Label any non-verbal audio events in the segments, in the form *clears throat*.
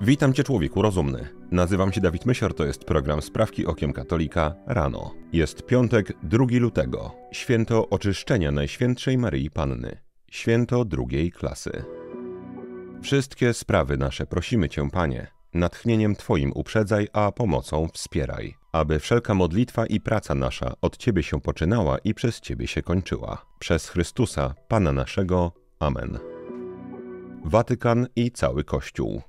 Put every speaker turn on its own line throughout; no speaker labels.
Witam Cię, człowieku rozumny. Nazywam się Dawid Mysior, to jest program Sprawki Okiem Katolika rano. Jest piątek, 2 lutego, święto oczyszczenia Najświętszej Maryi Panny, święto drugiej klasy. Wszystkie sprawy nasze prosimy Cię, Panie. Natchnieniem Twoim uprzedzaj, a pomocą wspieraj, aby wszelka modlitwa i praca nasza od Ciebie się poczynała i przez Ciebie się kończyła. Przez Chrystusa, Pana naszego. Amen. Watykan i cały Kościół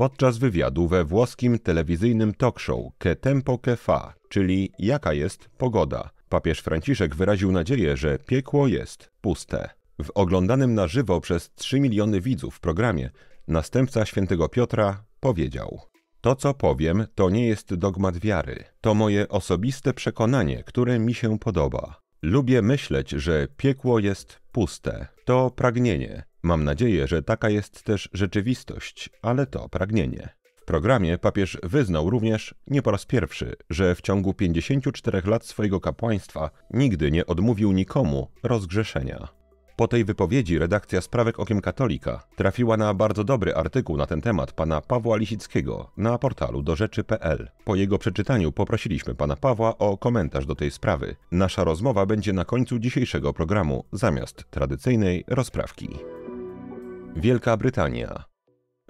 podczas wywiadu we włoskim telewizyjnym talk show Che Tempo Che Fa, czyli Jaka jest pogoda. Papież Franciszek wyraził nadzieję, że piekło jest puste. W oglądanym na żywo przez 3 miliony widzów programie następca świętego Piotra powiedział: To, co powiem, to nie jest dogmat wiary. To moje osobiste przekonanie, które mi się podoba. Lubię myśleć, że piekło jest puste. To pragnienie, Mam nadzieję, że taka jest też rzeczywistość, ale to pragnienie. W programie papież wyznał również, nie po raz pierwszy, że w ciągu 54 lat swojego kapłaństwa nigdy nie odmówił nikomu rozgrzeszenia. Po tej wypowiedzi redakcja Sprawek Okiem Katolika trafiła na bardzo dobry artykuł na ten temat pana Pawła Lisickiego na portalu dorzeczy.pl. Po jego przeczytaniu poprosiliśmy pana Pawła o komentarz do tej sprawy. Nasza rozmowa będzie na końcu dzisiejszego programu, zamiast tradycyjnej rozprawki. Wielka Brytania.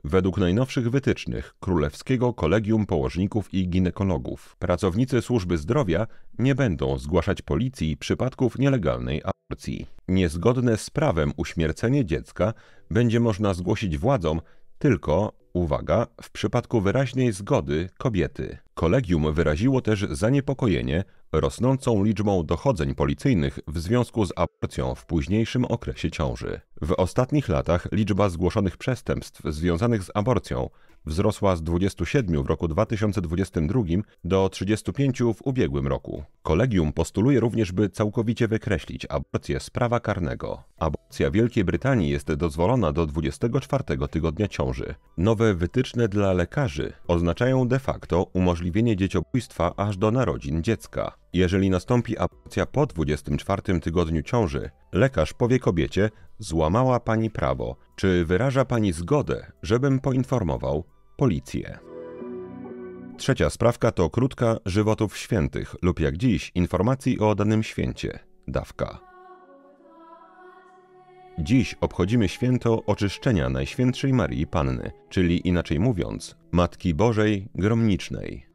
Według najnowszych wytycznych Królewskiego Kolegium Położników i Ginekologów, pracownicy służby zdrowia nie będą zgłaszać policji przypadków nielegalnej aborcji. Niezgodne z prawem uśmiercenie dziecka będzie można zgłosić władzom tylko, uwaga, w przypadku wyraźnej zgody kobiety. Kolegium wyraziło też zaniepokojenie rosnącą liczbą dochodzeń policyjnych w związku z aborcją w późniejszym okresie ciąży. W ostatnich latach liczba zgłoszonych przestępstw związanych z aborcją wzrosła z 27 w roku 2022 do 35 w ubiegłym roku. Kolegium postuluje również, by całkowicie wykreślić aborcję z prawa karnego. Aborcja w Wielkiej Brytanii jest dozwolona do 24 tygodnia ciąży. Nowe wytyczne dla lekarzy oznaczają de facto umożliwienie dzieciobójstwa aż do narodzin dziecka. Jeżeli nastąpi aborcja po 24 tygodniu ciąży, lekarz powie kobiecie: Złamała pani prawo. Czy wyraża pani zgodę, żebym poinformował policję? Trzecia sprawka to krótka żywotów świętych lub jak dziś informacji o danym święcie dawka. Dziś obchodzimy święto oczyszczenia Najświętszej Marii Panny, czyli inaczej mówiąc, Matki Bożej Gromnicznej.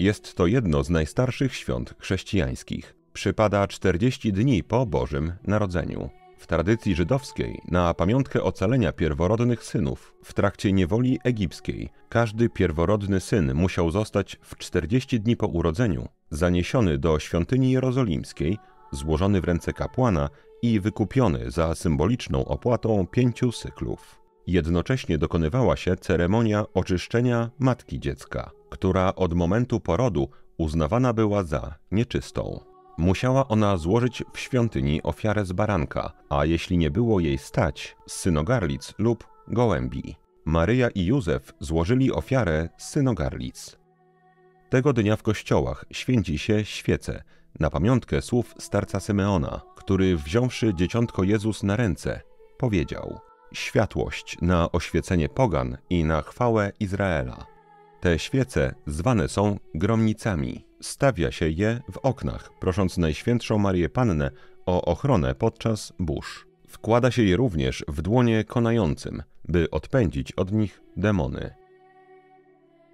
Jest to jedno z najstarszych świąt chrześcijańskich. Przypada 40 dni po Bożym Narodzeniu. W tradycji żydowskiej, na pamiątkę ocalenia pierworodnych synów w trakcie niewoli egipskiej, każdy pierworodny syn musiał zostać w 40 dni po urodzeniu zaniesiony do świątyni jerozolimskiej, złożony w ręce kapłana i wykupiony za symboliczną opłatą pięciu cyklów. Jednocześnie dokonywała się ceremonia oczyszczenia matki dziecka, która od momentu porodu uznawana była za nieczystą. Musiała ona złożyć w świątyni ofiarę z baranka, a jeśli nie było jej stać, z synogarlic lub gołębi. Maryja i Józef złożyli ofiarę z synogarlic. Tego dnia w kościołach święci się świece, na pamiątkę słów starca Symeona, który wziąwszy dzieciątko Jezus na ręce, powiedział – światłość na oświecenie pogan i na chwałę Izraela. Te świece zwane są gromnicami. Stawia się je w oknach, prosząc Najświętszą Marię Pannę o ochronę podczas burz. Wkłada się je również w dłonie konającym, by odpędzić od nich demony.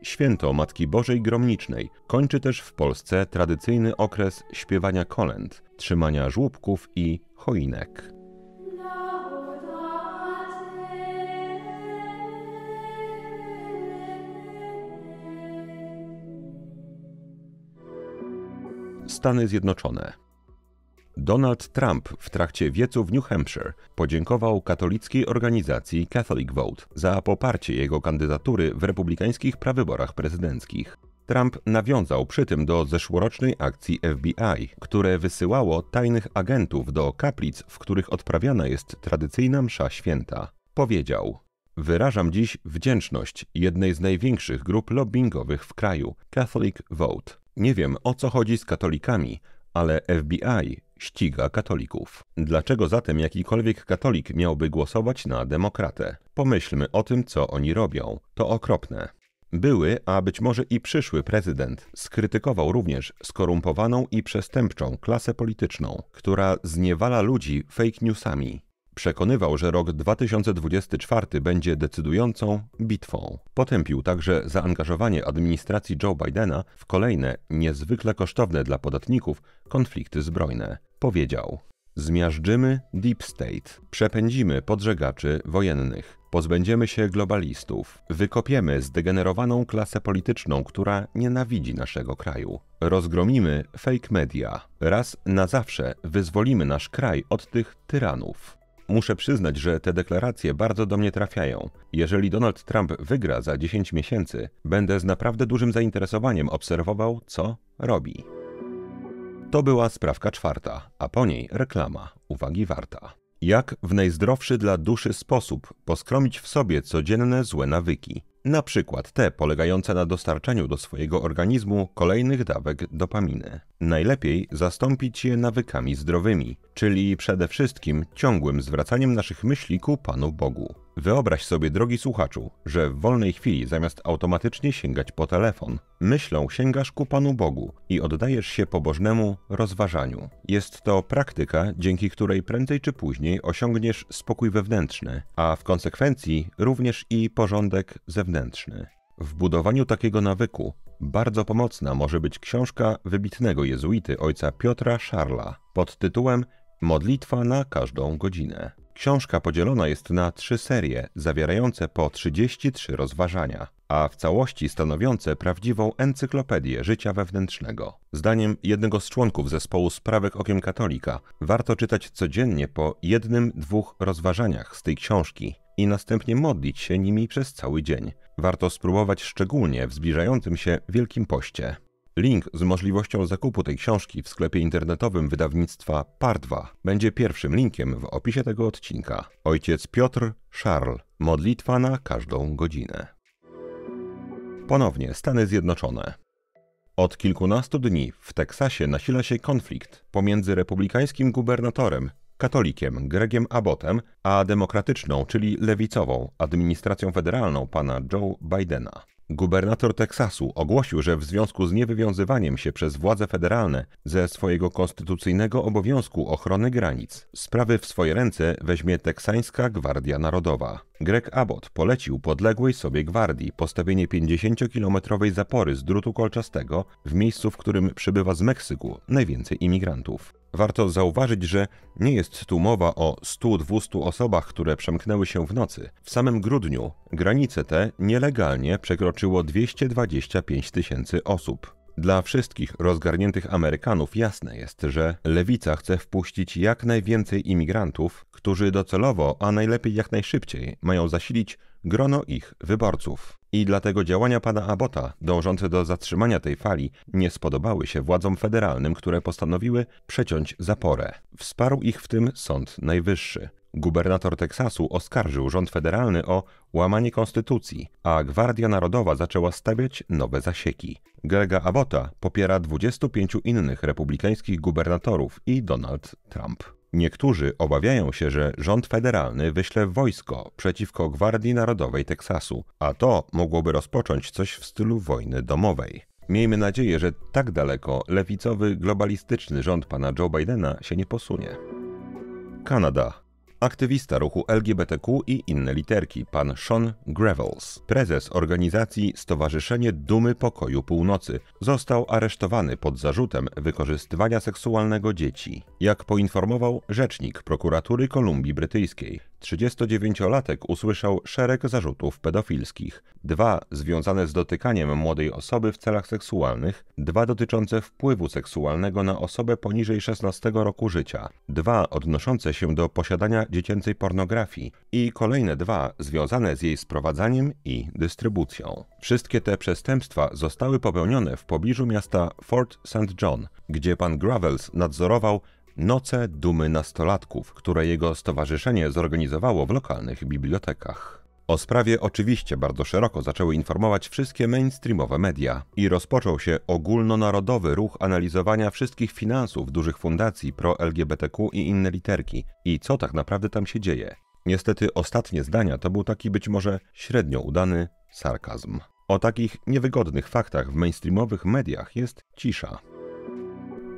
Święto Matki Bożej Gromnicznej kończy też w Polsce tradycyjny okres śpiewania kolęd, trzymania żłóbków i choinek. Stany Zjednoczone. Donald Trump w trakcie wiecu w New Hampshire podziękował katolickiej organizacji Catholic Vote za poparcie jego kandydatury w republikańskich prawyborach prezydenckich. Trump nawiązał przy tym do zeszłorocznej akcji FBI, które wysyłało tajnych agentów do kaplic, w których odprawiana jest tradycyjna msza święta. Powiedział: Wyrażam dziś wdzięczność jednej z największych grup lobbyingowych w kraju Catholic Vote. Nie wiem o co chodzi z katolikami, ale FBI ściga katolików. Dlaczego zatem jakikolwiek katolik miałby głosować na demokratę? Pomyślmy o tym, co oni robią. To okropne. Były, a być może i przyszły prezydent skrytykował również skorumpowaną i przestępczą klasę polityczną, która zniewala ludzi fake newsami, Przekonywał, że rok 2024 będzie decydującą bitwą. Potępił także zaangażowanie administracji Joe Bidena w kolejne, niezwykle kosztowne dla podatników, konflikty zbrojne. Powiedział: Zmiażdżymy Deep State, przepędzimy podżegaczy wojennych, pozbędziemy się globalistów, wykopiemy zdegenerowaną klasę polityczną, która nienawidzi naszego kraju, rozgromimy fake media, raz na zawsze wyzwolimy nasz kraj od tych tyranów. Muszę przyznać, że te deklaracje bardzo do mnie trafiają. Jeżeli Donald Trump wygra za 10 miesięcy, będę z naprawdę dużym zainteresowaniem obserwował, co robi. To była sprawka czwarta, a po niej reklama. Uwagi warta jak w najzdrowszy dla duszy sposób poskromić w sobie codzienne złe nawyki, na przykład te polegające na dostarczaniu do swojego organizmu kolejnych dawek dopaminy. Najlepiej zastąpić je nawykami zdrowymi, czyli przede wszystkim ciągłym zwracaniem naszych myśli ku Panu Bogu. Wyobraź sobie, drogi słuchaczu, że w wolnej chwili zamiast automatycznie sięgać po telefon, myślą sięgasz ku Panu Bogu i oddajesz się pobożnemu rozważaniu. Jest to praktyka, dzięki której prędzej czy później osiągniesz spokój wewnętrzny, a w konsekwencji również i porządek zewnętrzny. W budowaniu takiego nawyku bardzo pomocna może być książka wybitnego jezuity ojca Piotra Szarla pod tytułem Modlitwa na każdą godzinę. Książka podzielona jest na trzy serie, zawierające po 33 rozważania, a w całości stanowiące prawdziwą encyklopedię życia wewnętrznego. Zdaniem jednego z członków zespołu Sprawek Okiem Katolika, warto czytać codziennie po jednym, dwóch rozważaniach z tej książki i następnie modlić się nimi przez cały dzień. Warto spróbować szczególnie w zbliżającym się Wielkim Poście. Link z możliwością zakupu tej książki w sklepie internetowym wydawnictwa ParDwa będzie pierwszym linkiem w opisie tego odcinka. Ojciec Piotr Szarl. Modlitwa na każdą godzinę. Ponownie Stany Zjednoczone. Od kilkunastu dni w Teksasie nasila się konflikt pomiędzy republikańskim gubernatorem, katolikiem Gregiem Abbottem, a demokratyczną, czyli lewicową administracją federalną pana Joe Bidena. Gubernator Teksasu ogłosił, że w związku z niewywiązywaniem się przez władze federalne ze swojego konstytucyjnego obowiązku ochrony granic, sprawy w swoje ręce weźmie Teksańska Gwardia Narodowa. Greg Abbott polecił podległej sobie gwardii postawienie 50-kilometrowej zapory z drutu kolczastego w miejscu, w którym przybywa z Meksyku najwięcej imigrantów. Warto zauważyć, że nie jest tu mowa o 100-200 osobach, które przemknęły się w nocy. W samym grudniu granice te nielegalnie przekroczyło 225 tysięcy osób. Dla wszystkich rozgarniętych Amerykanów jasne jest, że lewica chce wpuścić jak najwięcej imigrantów, którzy docelowo, a najlepiej jak najszybciej, mają zasilić grono ich wyborców. I dlatego działania pana Abota, dążące do zatrzymania tej fali, nie spodobały się władzom federalnym, które postanowiły przeciąć zaporę. Wsparł ich w tym Sąd Najwyższy. Gubernator Teksasu oskarżył rząd federalny o łamanie konstytucji, a Gwardia Narodowa zaczęła stawiać nowe zasieki. Grega Abota popiera 25 innych republikańskich gubernatorów i Donald Trump. Niektórzy obawiają się, że rząd federalny wyśle wojsko przeciwko Gwardii Narodowej Teksasu, a to mogłoby rozpocząć coś w stylu wojny domowej. Miejmy nadzieję, że tak daleko lewicowy, globalistyczny rząd pana Joe Bidena się nie posunie. Kanada aktywista ruchu LGBTQ i inne literki, pan Sean Gravels, prezes organizacji Stowarzyszenie Dumy Pokoju Północy, został aresztowany pod zarzutem wykorzystywania seksualnego dzieci, jak poinformował rzecznik prokuratury Kolumbii Brytyjskiej. 39-latek usłyszał szereg zarzutów pedofilskich. Dwa związane z dotykaniem młodej osoby w celach seksualnych, dwa dotyczące wpływu seksualnego na osobę poniżej 16 roku życia, dwa odnoszące się do posiadania dziecięcej pornografii i kolejne dwa związane z jej sprowadzaniem i dystrybucją. Wszystkie te przestępstwa zostały popełnione w pobliżu miasta Fort St. John, gdzie pan Gravels nadzorował Noce Dumy Nastolatków, które jego stowarzyszenie zorganizowało w lokalnych bibliotekach. O sprawie oczywiście bardzo szeroko zaczęły informować wszystkie mainstreamowe media i rozpoczął się ogólnonarodowy ruch analizowania wszystkich finansów dużych fundacji pro-LGBTQ i inne literki i co tak naprawdę tam się dzieje. Niestety ostatnie zdania to był taki być może średnio udany sarkazm. O takich niewygodnych faktach w mainstreamowych mediach jest cisza.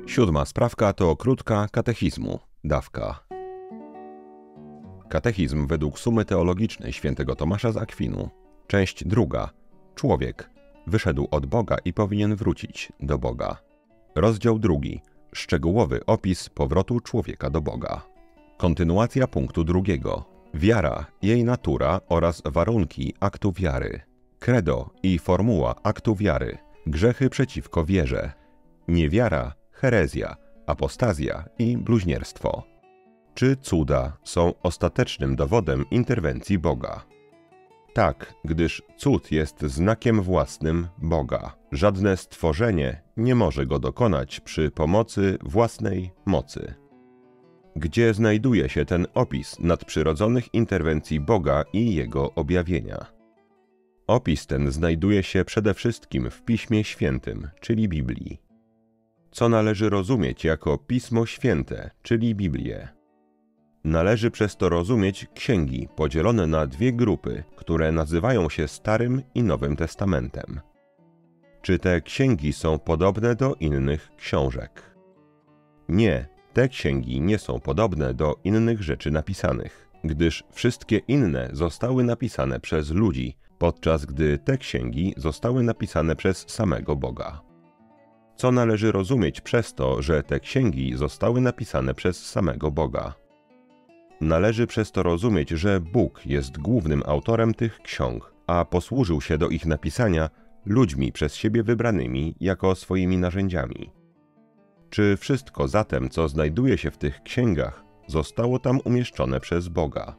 Siódma sprawka to krótka katechizmu, dawka. Katechizm według sumy teologicznej świętego Tomasza z Akwinu. Część druga. Człowiek wyszedł od Boga i powinien wrócić do Boga. Rozdział drugi. Szczegółowy opis powrotu człowieka do Boga. Kontynuacja punktu drugiego. Wiara, jej natura oraz warunki aktu wiary. Credo i formuła aktu wiary. Grzechy przeciwko wierze. Niewiara herezja, apostazja i bluźnierstwo. Czy cuda są ostatecznym dowodem interwencji Boga? Tak, gdyż cud jest znakiem własnym Boga. Żadne stworzenie nie może go dokonać przy pomocy własnej mocy. Gdzie znajduje się ten opis nadprzyrodzonych interwencji Boga i jego objawienia? Opis ten znajduje się przede wszystkim w Piśmie Świętym, czyli Biblii. Co należy rozumieć jako Pismo Święte, czyli Biblię? Należy przez to rozumieć księgi podzielone na dwie grupy, które nazywają się Starym i Nowym Testamentem. Czy te księgi są podobne do innych książek? Nie, te księgi nie są podobne do innych rzeczy napisanych, gdyż wszystkie inne zostały napisane przez ludzi, podczas gdy te księgi zostały napisane przez samego Boga co należy rozumieć przez to, że te księgi zostały napisane przez samego Boga. Należy przez to rozumieć, że Bóg jest głównym autorem tych ksiąg, a posłużył się do ich napisania ludźmi przez siebie wybranymi jako swoimi narzędziami. Czy wszystko zatem, co znajduje się w tych księgach, zostało tam umieszczone przez Boga?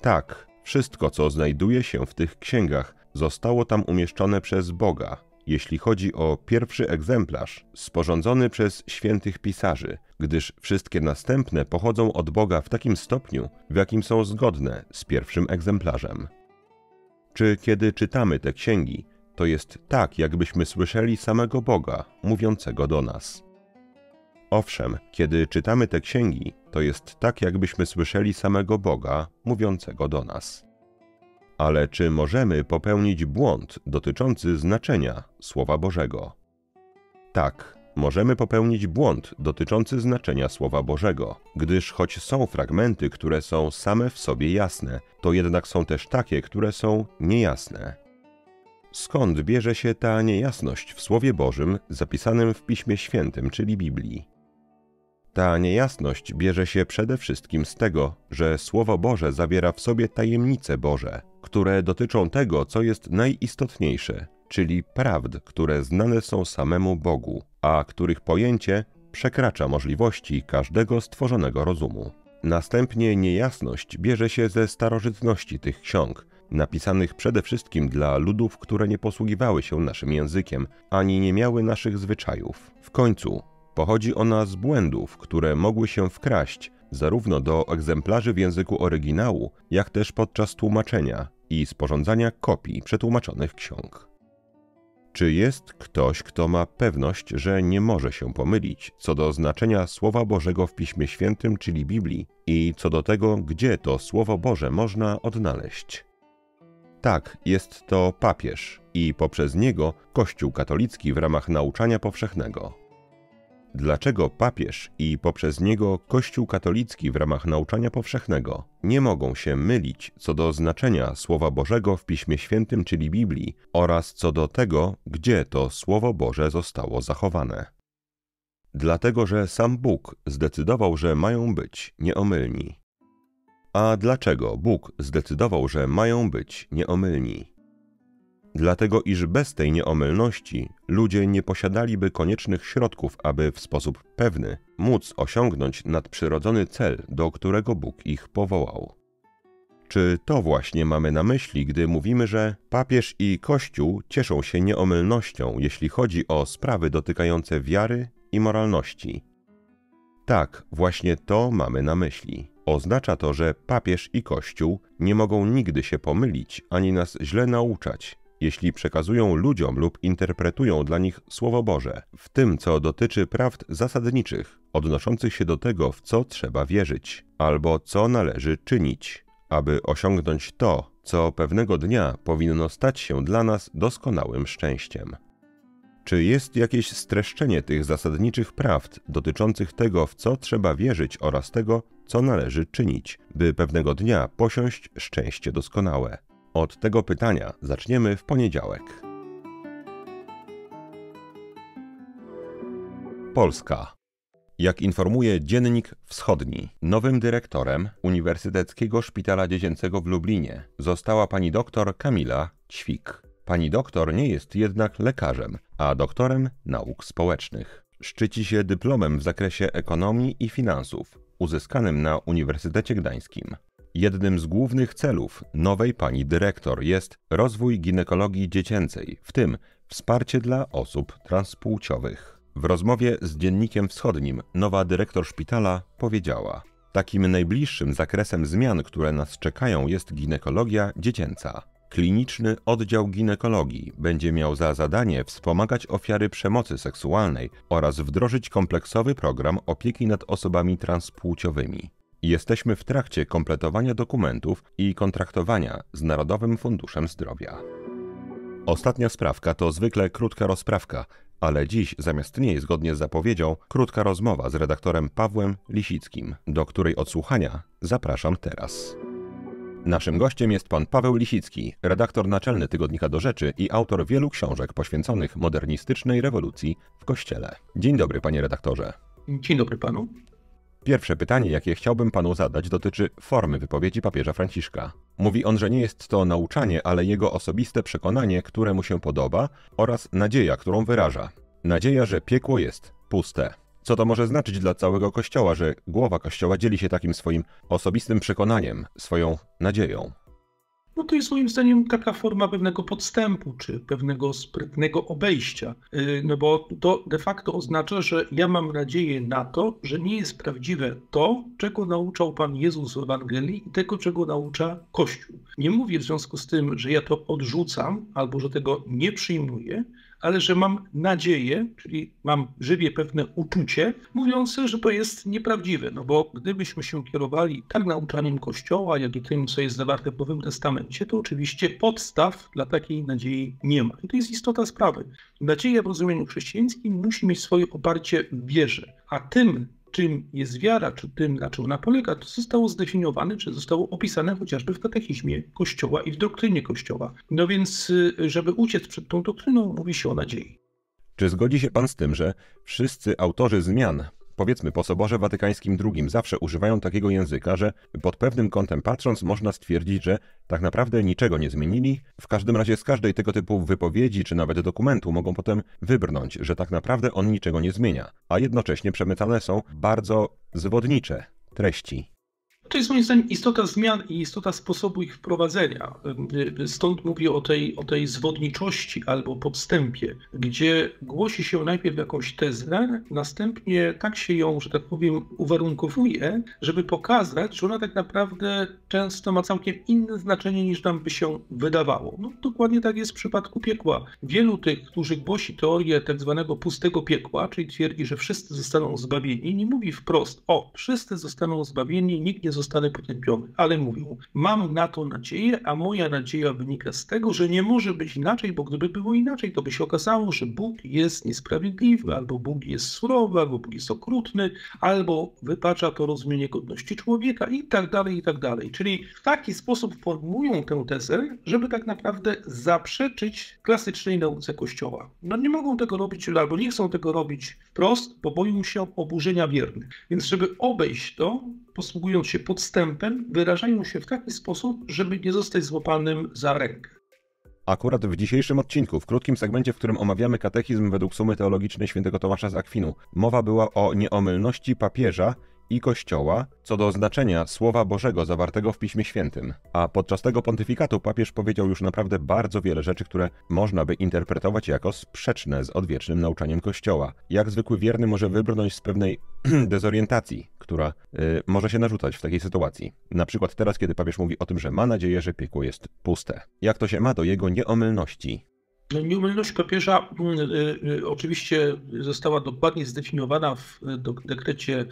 Tak, wszystko, co znajduje się w tych księgach, zostało tam umieszczone przez Boga, jeśli chodzi o pierwszy egzemplarz, sporządzony przez świętych pisarzy, gdyż wszystkie następne pochodzą od Boga w takim stopniu, w jakim są zgodne z pierwszym egzemplarzem. Czy kiedy czytamy te księgi, to jest tak, jakbyśmy słyszeli samego Boga mówiącego do nas. Owszem, kiedy czytamy te księgi, to jest tak, jakbyśmy słyszeli samego Boga mówiącego do nas. Ale czy możemy popełnić błąd dotyczący znaczenia Słowa Bożego? Tak, możemy popełnić błąd dotyczący znaczenia Słowa Bożego, gdyż choć są fragmenty, które są same w sobie jasne, to jednak są też takie, które są niejasne. Skąd bierze się ta niejasność w Słowie Bożym zapisanym w Piśmie Świętym, czyli Biblii? Ta niejasność bierze się przede wszystkim z tego, że Słowo Boże zawiera w sobie tajemnice Boże, które dotyczą tego, co jest najistotniejsze, czyli prawd, które znane są samemu Bogu, a których pojęcie przekracza możliwości każdego stworzonego rozumu. Następnie niejasność bierze się ze starożytności tych ksiąg, napisanych przede wszystkim dla ludów, które nie posługiwały się naszym językiem ani nie miały naszych zwyczajów. W końcu pochodzi ona z błędów, które mogły się wkraść zarówno do egzemplarzy w języku oryginału, jak też podczas tłumaczenia, i sporządzania kopii przetłumaczonych ksiąg. Czy jest ktoś, kto ma pewność, że nie może się pomylić co do znaczenia Słowa Bożego w Piśmie Świętym, czyli Biblii, i co do tego, gdzie to Słowo Boże można odnaleźć? Tak, jest to papież i poprzez niego Kościół katolicki w ramach nauczania powszechnego dlaczego papież i poprzez niego Kościół katolicki w ramach nauczania powszechnego nie mogą się mylić co do znaczenia Słowa Bożego w Piśmie Świętym, czyli Biblii, oraz co do tego, gdzie to Słowo Boże zostało zachowane. Dlatego, że sam Bóg zdecydował, że mają być nieomylni. A dlaczego Bóg zdecydował, że mają być nieomylni? dlatego iż bez tej nieomylności ludzie nie posiadaliby koniecznych środków, aby w sposób pewny móc osiągnąć nadprzyrodzony cel, do którego Bóg ich powołał. Czy to właśnie mamy na myśli, gdy mówimy, że papież i Kościół cieszą się nieomylnością, jeśli chodzi o sprawy dotykające wiary i moralności? Tak, właśnie to mamy na myśli. Oznacza to, że papież i Kościół nie mogą nigdy się pomylić ani nas źle nauczać, jeśli przekazują ludziom lub interpretują dla nich Słowo Boże, w tym co dotyczy prawd zasadniczych, odnoszących się do tego, w co trzeba wierzyć, albo co należy czynić, aby osiągnąć to, co pewnego dnia powinno stać się dla nas doskonałym szczęściem. Czy jest jakieś streszczenie tych zasadniczych prawd dotyczących tego, w co trzeba wierzyć oraz tego, co należy czynić, by pewnego dnia posiąść szczęście doskonałe? Od tego pytania zaczniemy w poniedziałek. Polska. Jak informuje Dziennik Wschodni, nowym dyrektorem Uniwersyteckiego Szpitala Dziecięcego w Lublinie została pani doktor Kamila Ćwik. Pani doktor nie jest jednak lekarzem, a doktorem nauk społecznych. Szczyci się dyplomem w zakresie ekonomii i finansów, uzyskanym na Uniwersytecie Gdańskim. Jednym z głównych celów nowej pani dyrektor jest rozwój ginekologii dziecięcej, w tym wsparcie dla osób transpłciowych. W rozmowie z Dziennikiem Wschodnim nowa dyrektor szpitala powiedziała: Takim najbliższym zakresem zmian, które nas czekają, jest ginekologia dziecięca. Kliniczny oddział ginekologii będzie miał za zadanie wspomagać ofiary przemocy seksualnej oraz wdrożyć kompleksowy program opieki nad osobami transpłciowymi. Jesteśmy w trakcie kompletowania dokumentów i kontraktowania z Narodowym Funduszem Zdrowia. Ostatnia sprawka to zwykle krótka rozprawka, ale dziś zamiast niej, zgodnie z zapowiedzią, krótka rozmowa z redaktorem Pawłem Lisickim, do której odsłuchania zapraszam teraz. Naszym gościem jest pan Paweł Lisicki, redaktor naczelny tygodnika do rzeczy i autor wielu książek poświęconych modernistycznej rewolucji w kościele. Dzień dobry, panie redaktorze.
Dzień dobry panu.
Pierwsze pytanie, jakie chciałbym panu zadać, dotyczy formy wypowiedzi papieża Franciszka. Mówi on, że nie jest to nauczanie, ale jego osobiste przekonanie, które mu się podoba, oraz nadzieja, którą wyraża. Nadzieja, że piekło jest puste. Co to może znaczyć dla całego kościoła, że głowa kościoła dzieli się takim swoim osobistym przekonaniem, swoją nadzieją?
no to jest moim zdaniem taka forma pewnego podstępu, czy pewnego sprytnego obejścia, y, no bo to de facto oznacza, że ja mam nadzieję na to, że nie jest prawdziwe to, czego nauczał Pan Jezus w Ewangelii i tego, czego naucza Kościół. Nie mówię w związku z tym, że ja to odrzucam albo że tego nie przyjmuję, ale że mam nadzieję, czyli mam żywie pewne uczucie, mówiące, że to jest nieprawdziwe. No bo gdybyśmy się kierowali tak nauczaniem Kościoła, jak i tym, co jest zawarte w Nowym Testamencie, to oczywiście podstaw dla takiej nadziei nie ma. I to jest istota sprawy. Nadzieja w rozumieniu chrześcijańskim musi mieć swoje oparcie w wierze, a tym czym jest wiara, czy tym, na czym ona polega, to zostało zdefiniowane, czy zostało opisane chociażby w katechizmie Kościoła i w doktrynie Kościoła. No więc, y, żeby uciec przed tą doktryną, mówi się o nadziei.
Czy zgodzi się Pan z tym, że wszyscy autorzy zmian Powiedzmy, po Soborze Watykańskim II zawsze używają takiego języka, że pod pewnym kątem patrząc można stwierdzić, że tak naprawdę niczego nie zmienili. W każdym razie z każdej tego typu wypowiedzi czy nawet dokumentu mogą potem wybrnąć, że tak naprawdę on niczego nie zmienia, a jednocześnie przemycane są bardzo zwodnicze treści.
To jest moim zdaniem istota zmian i istota sposobu ich wprowadzenia. Stąd mówię o tej, o tej zwodniczości albo podstępie, gdzie głosi się najpierw jakąś tezę, następnie tak się ją, że tak powiem, uwarunkowuje, żeby pokazać, że ona tak naprawdę często ma całkiem inne znaczenie niż nam by się wydawało. No, dokładnie tak jest w przypadku piekła. Wielu tych, którzy głosi teorię tak zwanego pustego piekła, czyli twierdzi, że wszyscy zostaną zbawieni, nie mówi wprost, o, wszyscy zostaną zbawieni, nikt nie zostanę potępiony. Ale mówią, mam na to nadzieję, a moja nadzieja wynika z tego, że nie może być inaczej, bo gdyby było inaczej, to by się okazało, że Bóg jest niesprawiedliwy, albo Bóg jest surowy, albo Bóg jest okrutny, albo wypacza to rozumienie godności człowieka i tak dalej, i tak dalej. Czyli w taki sposób formują tę tezę, żeby tak naprawdę zaprzeczyć klasycznej nauce Kościoła. No nie mogą tego robić, albo nie chcą tego robić wprost, bo boją się oburzenia wiernych. Więc żeby obejść to, posługując się podstępem wyrażają się w taki sposób, żeby nie zostać złapanym za rękę.
Akurat w dzisiejszym odcinku, w krótkim segmencie, w którym omawiamy katechizm według sumy teologicznej świętego Tomasza z Akwinu, mowa była o nieomylności papieża i Kościoła co do znaczenia Słowa Bożego zawartego w Piśmie Świętym. A podczas tego pontyfikatu papież powiedział już naprawdę bardzo wiele rzeczy, które można by interpretować jako sprzeczne z odwiecznym nauczaniem Kościoła. Jak zwykły wierny może wybrnąć z pewnej *clears throat* dezorientacji, która y, może się narzucać w takiej sytuacji. Na przykład teraz, kiedy papież mówi o tym, że ma nadzieję, że piekło jest puste. Jak to się ma do jego nieomylności?
No, nieomylność papieża mm, y, y, oczywiście została dokładnie zdefiniowana w y, dekrecie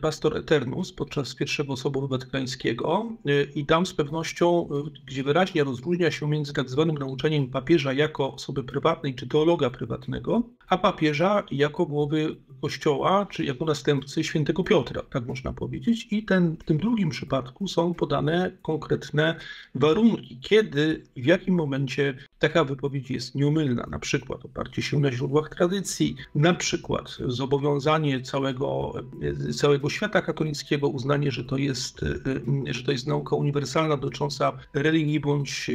Pastor Eternus podczas pierwszego soboru watykańskiego i tam z pewnością, gdzie wyraźnie rozróżnia się między tak zwanym nauczaniem papieża jako osoby prywatnej czy teologa prywatnego, a papieża jako głowy kościoła, czy jako następcy świętego Piotra, tak można powiedzieć. I ten, w tym drugim przypadku są podane konkretne warunki, kiedy, w jakim momencie taka wypowiedzi jest nieumylna, na przykład oparcie się na źródłach tradycji, na przykład zobowiązanie całego, całego świata katolickiego, uznanie, że to, jest, że to jest nauka uniwersalna dotycząca religii bądź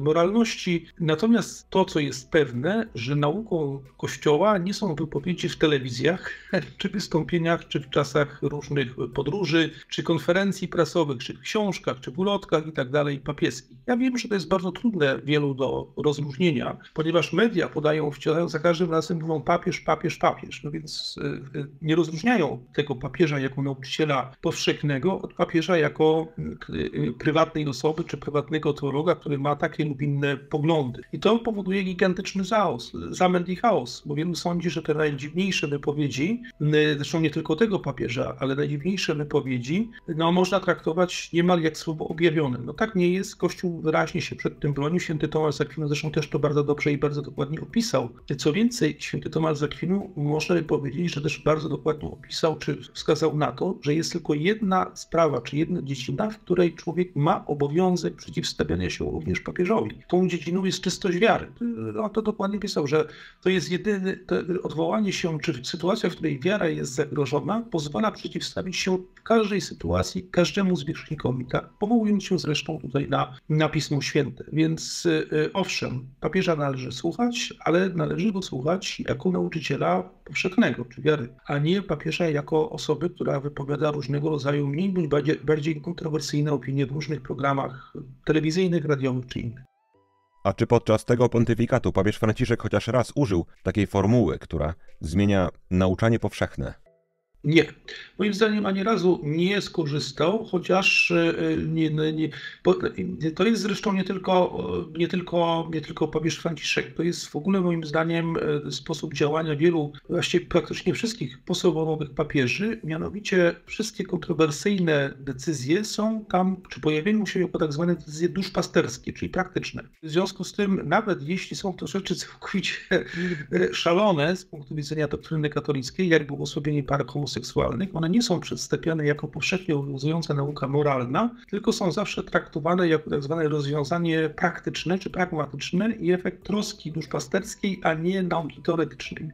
moralności. Natomiast to, co jest pewne, że nauką Kościoła nie są wypowiedzi w telewizjach, *laughs* czy wystąpieniach, czy w czasach różnych podróży, czy konferencji prasowych, czy w książkach, czy w ulotkach itd. Tak papieskich. Ja wiem, że to jest bardzo trudne wielu do rozumienia, rozróżnienia, ponieważ media podają, wcielają za każdym razem mówią papież, papież, papież. No więc y, y, nie rozróżniają tego papieża jako nauczyciela powszechnego od papieża jako y, prywatnej osoby czy prywatnego teologa, który ma takie lub inne poglądy. I to powoduje gigantyczny zaos, zamęt i chaos, bo wielu sądzi, że te najdziwniejsze wypowiedzi, zresztą nie tylko tego papieża, ale najdziwniejsze wypowiedzi, no można traktować niemal jak słowo objawione. No tak nie jest, Kościół wyraźnie się przed tym bronił, święty Tomasz Akwino zresztą zresztą też to bardzo dobrze i bardzo dokładnie opisał. Co więcej, święty Tomasz z Akwinu, można by powiedzieć, że też bardzo dokładnie opisał, czy wskazał na to, że jest tylko jedna sprawa, czy jedna dziedzina, w której człowiek ma obowiązek przeciwstawiania się również papieżowi. Tą dziedziną jest czystość wiary. On no, to dokładnie pisał, że to jest jedyne odwołanie się, czy sytuacja, w której wiara jest zagrożona, pozwala przeciwstawić się każdej sytuacji, każdemu zwierzchnikowi, tak? powołując się zresztą tutaj na, na Pismo Święte. Więc y, y, owszem, papieża należy słuchać, ale należy go słuchać jako nauczyciela powszechnego czy wiary, a nie papieża jako osoby, która wypowiada różnego rodzaju mniej bądź bardziej kontrowersyjne opinie w różnych programach telewizyjnych, radiowych czy innych.
A czy podczas tego pontyfikatu papież Franciszek chociaż raz użył takiej formuły, która zmienia nauczanie powszechne?
Nie. Moim zdaniem ani razu nie skorzystał, chociaż e, nie, nie, e, to jest zresztą nie tylko, e, nie, tylko, nie tylko papież Franciszek, to jest w ogóle moim zdaniem sposób działania wielu, właściwie praktycznie wszystkich posłowowych papieży, mianowicie wszystkie kontrowersyjne decyzje są tam, czy pojawiają się jako tak zwane decyzje duszpasterskie, czyli praktyczne. W związku z tym, nawet jeśli są to rzeczy całkowicie szalone z punktu widzenia doktryny katolickiej, jak błogosławienie par seksualnych, one nie są przedstawiane jako powszechnie obowiązująca nauka moralna, tylko są zawsze traktowane jako tak zwane rozwiązanie praktyczne czy pragmatyczne i efekt troski duszpasterskiej, a nie nauki teoretycznej.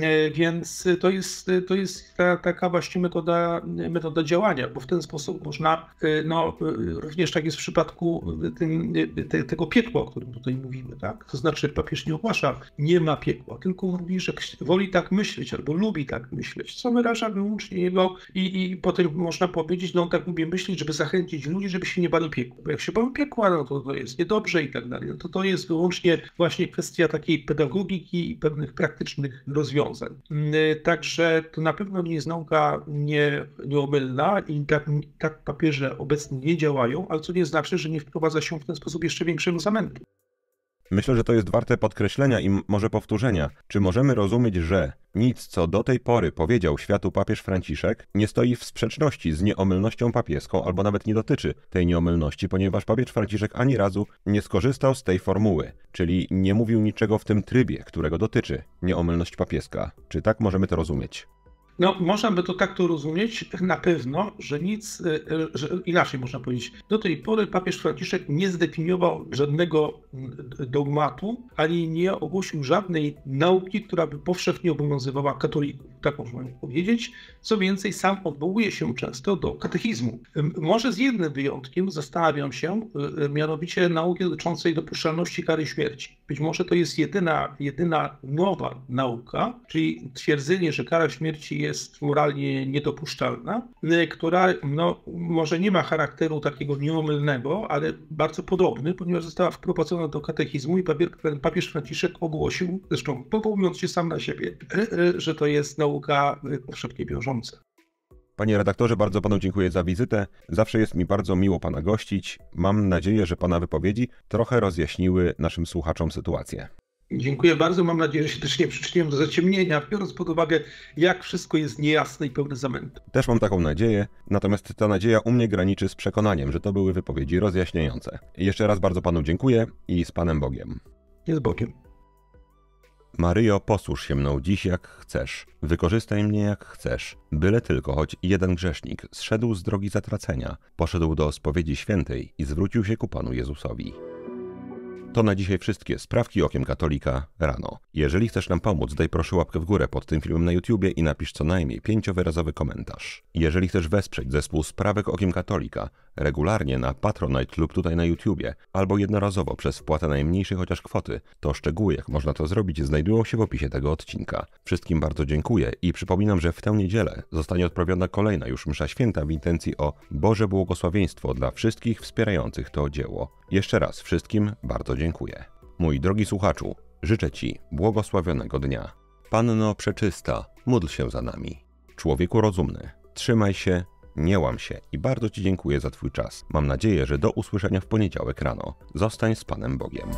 E, więc to jest, to jest ta, taka właśnie metoda, metoda działania, bo w ten sposób można, e, no, również tak jest w przypadku tym, e, te, tego piekła, o którym tutaj mówimy, tak? To znaczy papież nie ogłasza, nie ma piekła, tylko mówi, że woli tak myśleć albo lubi tak myśleć, co wyraża łącznie jego i, i potem można powiedzieć, no tak lubię myśleć, żeby zachęcić ludzi, żeby się nie bali piekła. Bo jak się bawią piekła, no to, to jest niedobrze i tak dalej. No, to to jest wyłącznie właśnie kwestia takiej pedagogiki i pewnych praktycznych rozwiązań. Mm, y, także to na pewno nie jest nauka nie, nieomylna i tak, tak papierze obecnie nie działają, ale co nie znaczy, że nie wprowadza się w ten sposób jeszcze większego zamętu.
Myślę, że to jest warte podkreślenia i może powtórzenia. Czy możemy rozumieć, że nic, co do tej pory powiedział światu papież Franciszek, nie stoi w sprzeczności z nieomylnością papieską albo nawet nie dotyczy tej nieomylności, ponieważ papież Franciszek ani razu nie skorzystał z tej formuły, czyli nie mówił niczego w tym trybie, którego dotyczy nieomylność papieska. Czy tak możemy to rozumieć?
No, można by to tak to rozumieć na pewno, że nic, e, że inaczej można powiedzieć. Do tej pory papież Franciszek nie zdefiniował żadnego mm, dogmatu, ani nie ogłosił żadnej nauki, która by powszechnie obowiązywała katolików. Tak można powiedzieć. Co więcej, sam odwołuje się często do katechizmu. Może z jednym wyjątkiem zastanawiam się, e, mianowicie nauki dotyczącej dopuszczalności kary śmierci. Być może to jest jedyna, jedyna nowa nauka, czyli twierdzenie, że kara śmierci jest jest moralnie niedopuszczalna, y, która no, może nie ma charakteru takiego nieomylnego, ale bardzo podobny, ponieważ została wprowadzona do katechizmu i papież Franciszek ogłosił, zresztą powołując się sam na siebie, y, y, że to jest nauka powszechnie biorąca.
Panie redaktorze, bardzo panu dziękuję za wizytę. Zawsze jest mi bardzo miło pana gościć. Mam nadzieję, że pana wypowiedzi trochę rozjaśniły naszym słuchaczom sytuację.
Dziękuję bardzo. Mam nadzieję, że się też nie przyczyniłem do zaciemnienia, biorąc pod uwagę, jak wszystko jest niejasne i pełne zamętu.
Też mam taką nadzieję, natomiast ta nadzieja u mnie graniczy z przekonaniem, że to były wypowiedzi rozjaśniające. Jeszcze raz bardzo panu dziękuję i z panem Bogiem. Nie z Bogiem. Maryjo, posłuż się mną dziś jak chcesz, wykorzystaj mnie jak chcesz, byle tylko choć jeden grzesznik zszedł z drogi zatracenia, poszedł do spowiedzi świętej i zwrócił się ku Panu Jezusowi. To na dzisiaj wszystkie sprawki okiem katolika rano. Jeżeli chcesz nam pomóc, daj proszę łapkę w górę pod tym filmem na YouTubie i napisz co najmniej pięciowyrazowy komentarz. Jeżeli chcesz wesprzeć zespół Sprawek Okiem Katolika, regularnie na Patronite lub tutaj na YouTubie, albo jednorazowo przez wpłatę najmniejszej chociaż kwoty. To szczegóły, jak można to zrobić, znajdują się w opisie tego odcinka. Wszystkim bardzo dziękuję i przypominam, że w tę niedzielę zostanie odprawiona kolejna już msza święta w intencji o Boże błogosławieństwo dla wszystkich wspierających to dzieło. Jeszcze raz wszystkim bardzo dziękuję. Mój drogi słuchaczu, życzę Ci błogosławionego dnia. Panno Przeczysta, módl się za nami. Człowieku rozumny, trzymaj się nie łam się i bardzo Ci dziękuję za Twój czas. Mam nadzieję, że do usłyszenia w poniedziałek rano. Zostań z Panem Bogiem.